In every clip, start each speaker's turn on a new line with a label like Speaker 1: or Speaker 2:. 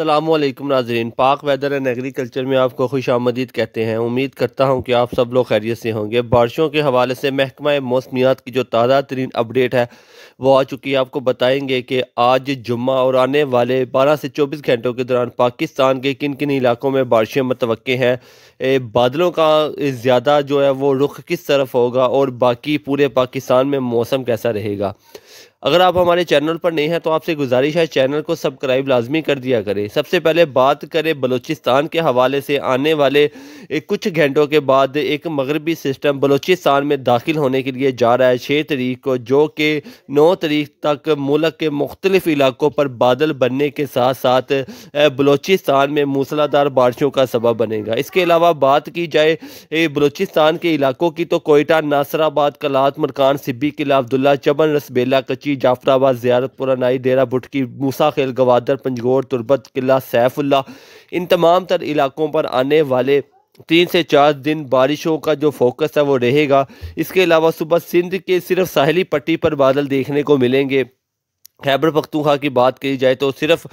Speaker 1: अल्लाम नाजरीन पाक वेदर एंड एग्रीकल्चर में आपको खुश आमदीद कहते हैं उम्मीद करता हूँ कि आप सब लोग खैरियत से होंगे बारिशों के हवाले से महकमा मौसमियात की जो ताज़ा तरीन अपडेट है वो आ चुकी है आपको बताएंगे कि आज जुम्मा और आने वाले बारह से चौबीस घंटों के दौरान पाकिस्तान के किन किन इलाकों में बारिशें मतवे हैं बादलों का ज़्यादा जो है वो रुख किस तरफ होगा और बाकी पूरे पाकिस्तान में मौसम कैसा रहेगा अगर आप हमारे चैनल पर नहीं हैं तो आपसे गुजारिश है चैनल को सब्सक्राइब लाजमी कर दिया करें सबसे पहले बात करें बलूचिस्तान के हवाले से आने वाले कुछ घंटों के बाद एक मगरबी सिस्टम बलूचिस्तान में दाखिल होने के लिए जा रहा है छः तरीक को जो कि नौ तरीक तक मुल्क के मुख्तलिफ इलाकों पर बादल बनने के साथ साथ बलूचिस्तान में मूसलाधार बारिशों का सबब बनेगा इसके अलावा बात की जाए बलूचिस्तान के इलाकों की तो कोयटा नासराबाद कलात मरकान सिब्बी किला अब्दुल्ला चबन रसबेला कची बुटकी जाफराबाद ज़्यारतपुरा नाई डेरा बुटकी मूसा खेल गवादर पंजगोर तुरबत किला सैफुल्ला इन तमाम तर इलाकों पर आने वाले तीन से चार दिन बारिशों का जो फोकस है वो रहेगा इसके अलावा सुबह सिंध के सिर्फ साहली पट्टी पर बादल देखने को मिलेंगे खैबर पखतूखा की बात की जाए तो सिर्फ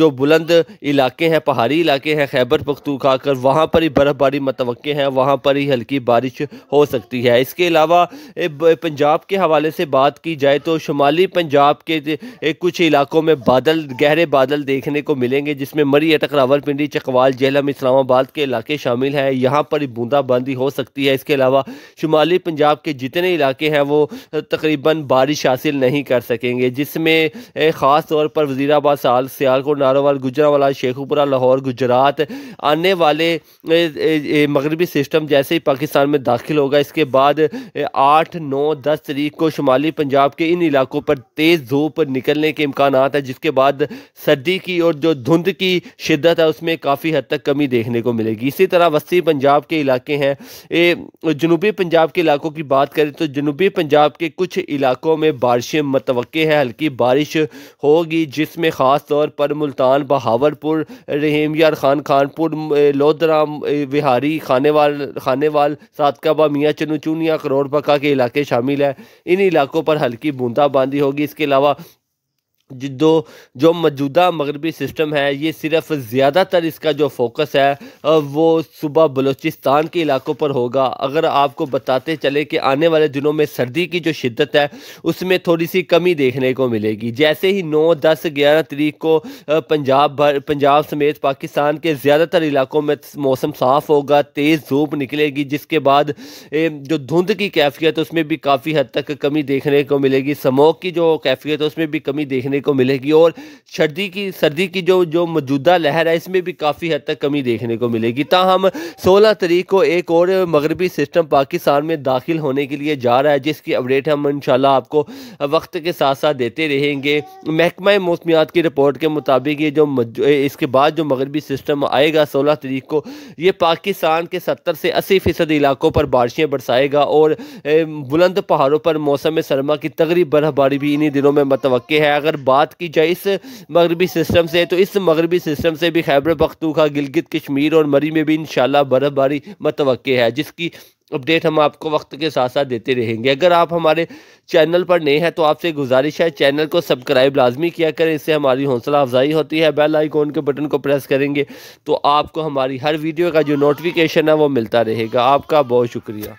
Speaker 1: जो बुलंद इलाके हैं पहाड़ी इलाके हैं खैबर पखतूखा कर वहाँ पर ही बर्फ़बारी मतव है वहाँ पर ही हल्की बारिश हो सकती है इसके अलावा पंजाब के हवाले से बात की जाए तो शुमाली पंजाब के कुछ इलाकों में बादल गहरे बादल देखने को मिलेंगे जिसमें मरी अटक रावलपिंडी चकवाल जहलम इस्लामाबाद के इलाके शामिल हैं यहाँ पर ही बूंदाबांदी हो सकती है इसके अलावा शुमाली पंजाब के जितने इलाके हैं वो तकरीबन बारिश हासिल नहीं कर सकेंगे जिसमें में ख़ास तौर पर वजीराबाद साल सियालकोट नारोवाल गुजरावाला शेखपुरा लाहौर गुजरात आने वाले मगरबी सिस्टम जैसे ही पाकिस्तान में दाखिल होगा इसके बाद आठ नौ दस तरीक को शुमाली पंजाब के इन इलाकों पर तेज़ धूप निकलने के इम्कान है जिसके बाद सर्दी की और जो धुंध की शिद्दत है उसमें काफ़ी हद तक कमी देखने को मिलेगी इसी तरह वस्ती पंजाब के इलाके हैं जनूबी पंजाब के इलाकों की बात करें तो जनूबी पंजाब के कुछ इलाकों में बारिशें मतवे हैं हल्की बारिश होगी जिसमें ख़ास तौर पर मुल्तान बहावरपुर रहीमयार खान खानपुर लोधरा विहारी खानेवाल खानेवाल सातकाबा मियाँ चनूचूनिया करोड़पका के इलाके शामिल हैं इन इलाकों पर हल्की बूंदाबांदी होगी इसके अलावा जो जो मौजूदा मगरबी सिस्टम है ये सिर्फ ज़्यादातर इसका जो फोकस है वो सुबह बलूचिस्तान के इलाकों पर होगा अगर आपको बताते चले कि आने वाले दिनों में सर्दी की जो शिद्दत है उसमें थोड़ी सी कमी देखने को मिलेगी जैसे ही 9, 10, 11 तरीक को पंजाब भर पंजाब समेत पाकिस्तान के ज़्यादातर इलाकों में मौसम साफ़ होगा तेज़ धूप निकलेगी जिसके बाद जो धुंध की कैफियत उसमें भी काफ़ी हद तक कमी देखने को मिलेगी समोक की जो कैफियत उसमें भी कमी देखने देखने को मिलेगी और सर्दी की सर्दी की जो जो मौजूदा लहर है इसमें भी काफ़ी हद तक कमी देखने को मिलेगी ताहम सोलह तरीक को एक और मगरबी सिस्टम पाकिस्तान में दाखिल होने के लिए जा रहा है जिसकी अपडेट हम इन आपको वक्त के साथ साथ देते रहेंगे महकमा मौसमियात की रिपोर्ट के मुताबिक ये जो इसके बाद जो मगरबी सिस्टम आएगा सोलह तरीक को ये पाकिस्तान के सत्तर से अस्सी फ़ीसद इलाकों पर बारिशें बरसाएगा और बुलंद पहाड़ों पर मौसम सरमा की तगरी बर्फबारी भी इन्हीं दिनों में मतवक़ है अगर बात की जाए इस मगरबी सिस्टम से तो इस मगरबी सिस्टम से भी खैबर पख्तूखा गिलगित कश्मीर और मरी में भी इन शाला बर्फ़बारी मतव है जिसकी अपडेट हम आपको वक्त के साथ साथ देते रहेंगे अगर आप हमारे चैनल पर नए हैं तो आपसे गुजारिश है चैनल को सब्सक्राइब लाजमी किया करें इससे हमारी हौसला अफजाई होती है बेल आइकॉन के बटन को प्रेस करेंगे तो आपको हमारी हर वीडियो का जो नोटिफिकेशन है वो मिलता रहेगा आपका बहुत शुक्रिया